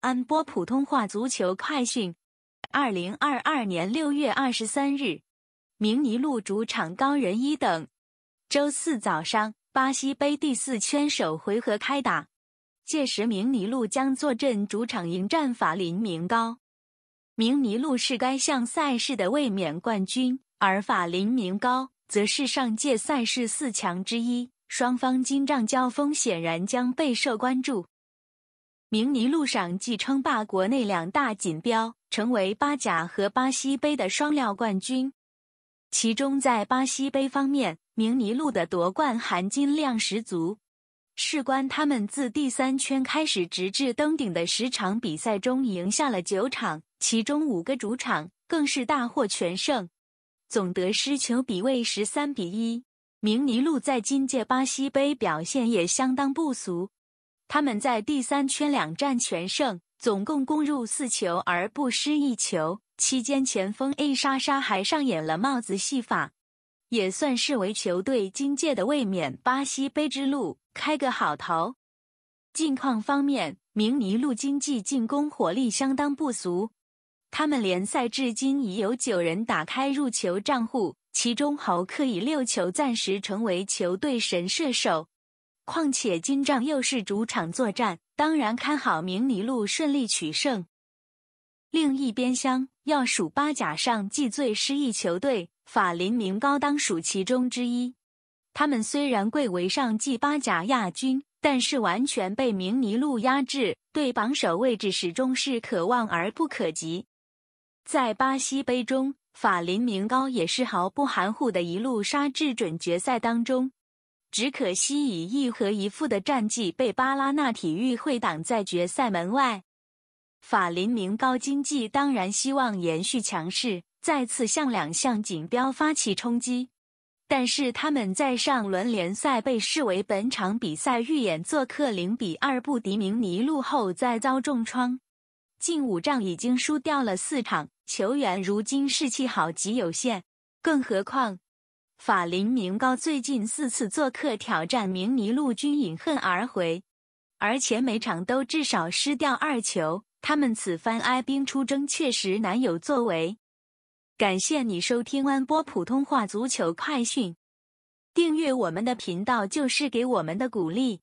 安播普通话足球快讯：二零二二年六月二十三日，明尼路主场高人一等。周四早上，巴西杯第四圈首回合开打，届时明尼路将坐镇主场迎战法林明高。明尼路是该项赛事的卫冕冠军，而法林明高则是上届赛事四强之一，双方今仗交锋显然将备受关注。明尼路上继称霸国内两大锦标，成为巴甲和巴西杯的双料冠军。其中在巴西杯方面，明尼路的夺冠含金量十足，事关他们自第三圈开始直至登顶的十场比赛中赢下了九场，其中五个主场更是大获全胜，总得失球比为十三比一。明尼路在今届巴西杯表现也相当不俗。他们在第三圈两战全胜，总共攻入四球而不失一球。期间，前锋 A 莎莎还上演了帽子戏法，也算是为球队今届的卫冕巴西杯之路开个好头。近况方面，明尼路经济进攻火力相当不俗，他们联赛至今已有九人打开入球账户，其中豪克以六球暂时成为球队神射手。况且金帐又是主场作战，当然看好明尼路顺利取胜。另一边厢，要数八甲上季最失意球队法林明高当属其中之一。他们虽然贵为上季八甲亚军，但是完全被明尼路压制，对榜首位置始终是可望而不可及。在巴西杯中，法林明高也是毫不含糊的一路杀至准决赛当中。只可惜以一和一负的战绩被巴拉纳体育会挡在决赛门外。法林明高经济当然希望延续强势，再次向两项锦标发起冲击，但是他们在上轮联赛被视为本场比赛预演，做客零比二不敌名尼路后，再遭重创，近五仗已经输掉了四场，球员如今士气好极有限，更何况。法林明高最近四次做客挑战明尼陆军饮恨而回，而且每场都至少失掉二球。他们此番哀兵出征，确实难有作为。感谢你收听安波普通话足球快讯，订阅我们的频道就是给我们的鼓励。